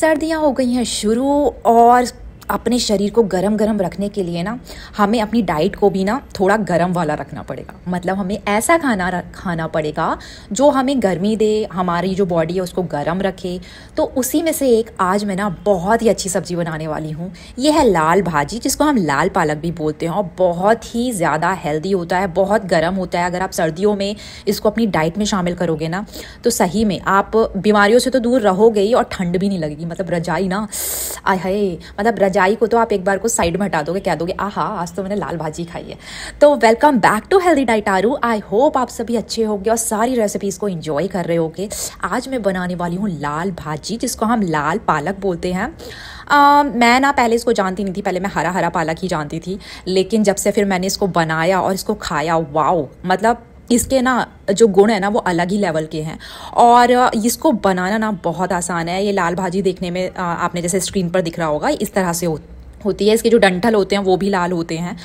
सर्दियाँ हो गई हैं शुरू और अपने शरीर को गरम गरम रखने के लिए ना हमें अपनी डाइट को भी ना थोड़ा गरम वाला रखना पड़ेगा मतलब हमें ऐसा खाना खाना पड़ेगा जो हमें गर्मी दे हमारी जो बॉडी है उसको गर्म रखे तो उसी में से एक आज मैं ना बहुत ही अच्छी सब्ज़ी बनाने वाली हूँ यह है लाल भाजी जिसको हम लाल पालक भी बोलते हैं और बहुत ही ज़्यादा हेल्दी होता है बहुत गर्म होता है अगर आप सर्दियों में इसको अपनी डाइट में शामिल करोगे ना तो सही में आप बीमारियों से तो दूर रहोगे ही और ठंड भी नहीं लगेगी मतलब रजाई ना आए मतलब मतलब जाई को तो आप एक बार को साइड में हटा दोगे कह दोगे आहा आज तो मैंने लाल भाजी खाई है तो welcome back to healthy diet आरू आई होप आप सभी अच्छे होंगे और सारी रेसिपीज़ को इंजॉय कर रहे होगे आज मैं बनाने वाली हूँ लाल भाजी जिसको हम लाल पालक बोलते हैं आ, मैं ना पहले इसको जानती नहीं थी पहले मैं हरा हरा पालक ही जानती थी लेकिन जब से फिर मैंने इसको बनाया और इसको खाया वाओ मतलब इसके ना जो गुण है ना वो अलग ही लेवल के हैं और इसको बनाना ना बहुत आसान है ये लाल भाजी देखने में आपने जैसे स्क्रीन पर दिख रहा होगा इस तरह से हो होती है इसके जो डंठल होते हैं वो भी लाल होते हैं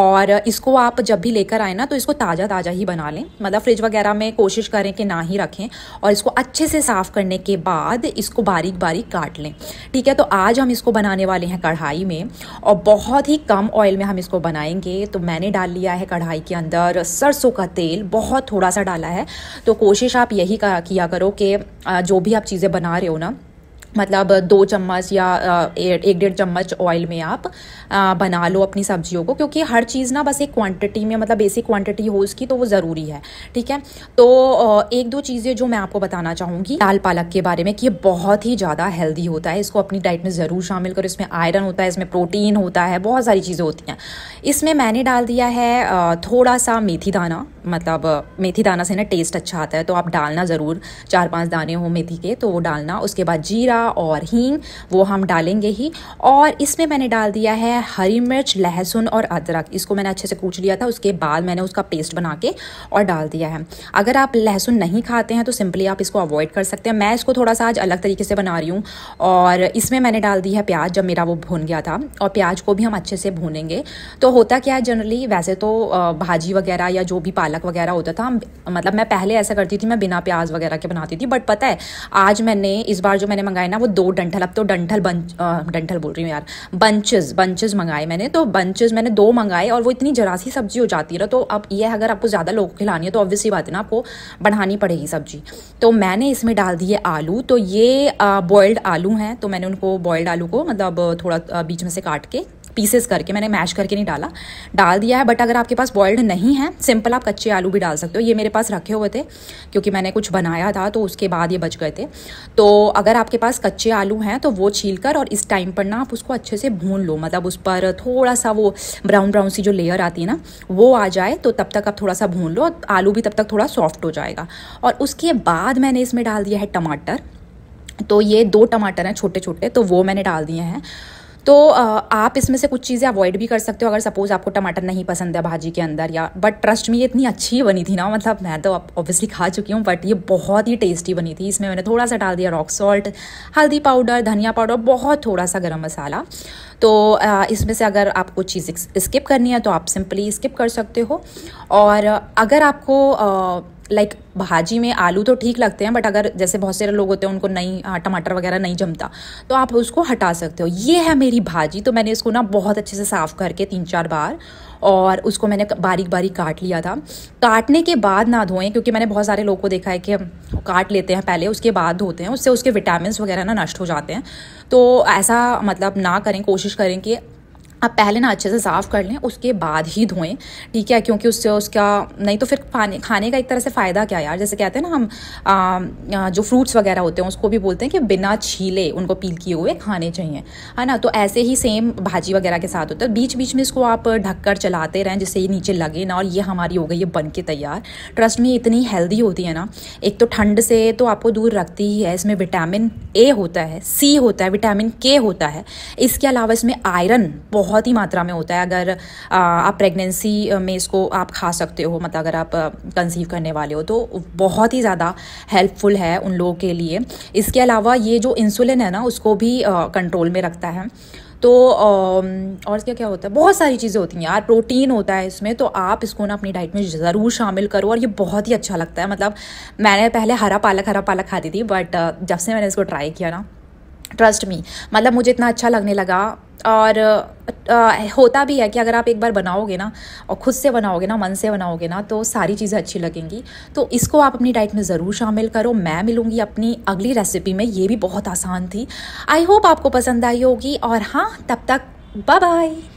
और इसको आप जब भी लेकर आए ना तो इसको ताज़ा ताज़ा ही बना लें मतलब फ्रिज वगैरह में कोशिश करें कि ना ही रखें और इसको अच्छे से साफ़ करने के बाद इसको बारीक बारीक काट लें ठीक है तो आज हम इसको बनाने वाले हैं कढ़ाई में और बहुत ही कम ऑयल में हम इसको बनाएंगे तो मैंने डाल लिया है कढ़ाई के अंदर सरसों का तेल बहुत थोड़ा सा डाला है तो कोशिश आप यही किया करो कि जो भी आप चीज़ें बना रहे हो ना मतलब दो चम्मच या एक डेढ़ चम्मच ऑयल में आप बना लो अपनी सब्जियों को क्योंकि हर चीज़ ना बस एक क्वांटिटी में मतलब बेसिक क्वांटिटी हो उसकी तो वो ज़रूरी है ठीक है तो एक दो चीज़ें जो मैं आपको बताना चाहूँगी दाल पालक के बारे में कि ये बहुत ही ज़्यादा हेल्दी होता है इसको अपनी डाइट में ज़रूर शामिल करो इसमें आयरन होता है इसमें प्रोटीन होता है बहुत सारी चीज़ें होती हैं इसमें मैंने डाल दिया है थोड़ा सा मेथी दाना मतलब मेथी दाना से ना टेस्ट अच्छा आता है तो आप डालना ज़रूर चार पांच दाने हो मेथी के तो वो डालना उसके बाद जीरा और हींग वो हम डालेंगे ही और इसमें मैंने डाल दिया है हरी मिर्च लहसुन और अदरक इसको मैंने अच्छे से कूच लिया था उसके बाद मैंने उसका पेस्ट बना के और डाल दिया है अगर आप लहसुन नहीं खाते हैं तो सिंपली आप इसको अवॉइड कर सकते हैं मैं इसको थोड़ा सा आज अलग तरीके से बना रही हूँ और इसमें मैंने डाल दी है प्याज जब मेरा वो भून गया था और प्याज को भी हम अच्छे से भूनेंगे तो होता क्या है जनरली वैसे तो भाजी वगैरह या जो भी पाला पालक वगैरह होता था मतलब मैं पहले ऐसा करती थी मैं बिना प्याज वगैरह के बनाती थी बट पता है आज मैंने इस बार जो मैंने मंगाया ना वो दो डंठल अब तो डंठल बंच डंठल बोल रही हूँ यार बंचेस बंचेस मंगाए मैंने तो बंचेस मैंने दो मंगाए और वो इतनी जरा सी सब्जी हो जाती है ना तो अब ये अगर आपको ज़्यादा लोगों को खिलानी है तो ऑब्वियसली बात है ना आपको बढ़ानी पड़ेगी सब्जी तो मैंने इसमें डाल दिए आलू तो ये बॉयल्ड आलू हैं तो मैंने उनको बॉयल्ड आलू को मतलब थोड़ा बीच में से काट के पीसेस करके मैंने मैश करके नहीं डाला डाल दिया है बट अगर आपके पास बॉयल्ड नहीं है सिंपल आप कच्चे आलू भी डाल सकते हो ये मेरे पास रखे हुए थे क्योंकि मैंने कुछ बनाया था तो उसके बाद ये बच गए थे तो अगर आपके पास कच्चे आलू हैं तो वो छील कर और इस टाइम पर ना आप उसको अच्छे से भून लो मतलब उस पर थोड़ा सा वो ब्राउन ब्राउन सी जो लेयर आती है ना वो आ जाए तो तब तक आप थोड़ा सा भून लो आलू भी तब तक थोड़ा सॉफ्ट हो जाएगा और उसके बाद मैंने इसमें डाल दिया है टमाटर तो ये दो टमाटर हैं छोटे छोटे तो वो मैंने डाल दिए हैं तो आप इसमें से कुछ चीज़ें अवॉइड भी कर सकते हो अगर सपोज़ आपको टमाटर नहीं पसंद है भाजी के अंदर या बट ट्रस्ट में ये इतनी अच्छी बनी थी ना मतलब मैं तो ऑब्वियसली खा चुकी हूँ बट ये बहुत ही टेस्टी बनी थी इसमें मैंने थोड़ा सा डाल दिया रॉक सॉल्ट हल्दी पाउडर धनिया पाउडर बहुत थोड़ा सा गर्म मसाला तो इसमें से अगर आपको चीज़ स्किप करनी है तो आप सिंपली स्किप कर सकते हो और अगर आपको लाइक like, भाजी में आलू तो ठीक लगते हैं बट अगर जैसे बहुत सारे लोग होते हैं उनको नहीं हाँ, टमाटर वगैरह नहीं जमता तो आप उसको हटा सकते हो ये है मेरी भाजी तो मैंने इसको ना बहुत अच्छे से साफ़ करके तीन चार बार और उसको मैंने बारीक बारीक काट लिया था काटने के बाद ना धोएं क्योंकि मैंने बहुत सारे लोगों को देखा है कि काट लेते हैं पहले उसके बाद धोते हैं उससे उसके विटामिन वगैरह ना नष्ट हो जाते हैं तो ऐसा मतलब ना करें कोशिश करें कि आप पहले ना अच्छे से साफ़ कर लें उसके बाद ही धोएं ठीक है क्योंकि उससे उसका नहीं तो फिर खाने खाने का एक तरह से फ़ायदा क्या यार जैसे कहते हैं ना हम आ, जो फ्रूट्स वगैरह होते हैं उसको भी बोलते हैं कि बिना छीले उनको पील किए हुए खाने चाहिए है ना तो ऐसे ही सेम भाजी वगैरह के साथ होता है बीच बीच में इसको आप ढककर चलाते रहें जिससे ये नीचे लगे ना और ये हमारी हो गई ये बन के तैयार ट्रस्ट में इतनी हेल्दी होती है ना एक तो ठंड से तो आपको दूर रखती ही है इसमें विटामिन ए होता है सी होता है विटामिन के होता है इसके अलावा इसमें आयरन बहुत बहुत ही मात्रा में होता है अगर आप प्रेगनेंसी में इसको आप खा सकते हो मतलब अगर आप कंसीव करने वाले हो तो बहुत ही ज़्यादा हेल्पफुल है उन लोगों के लिए इसके अलावा ये जो इंसुलिन है ना उसको भी कंट्रोल में रखता है तो और क्या क्या होता है बहुत सारी चीज़ें होती हैं यार प्रोटीन होता है इसमें तो आप इसको ना अपनी डाइट में ज़रूर शामिल करो और ये बहुत ही अच्छा लगता है मतलब मैंने पहले हरा पालक हरा पालक खाती थी बट जब से मैंने इसको ट्राई किया ना ट्रस्ट मी मतलब मुझे इतना अच्छा लगने लगा और आ, होता भी है कि अगर आप एक बार बनाओगे ना और खुद से बनाओगे ना मन से बनाओगे ना तो सारी चीज़ें अच्छी लगेंगी तो इसको आप अपनी डाइट में ज़रूर शामिल करो मैं मिलूँगी अपनी अगली रेसिपी में ये भी बहुत आसान थी आई होप आपको पसंद आई होगी और हाँ तब तक बाय बाय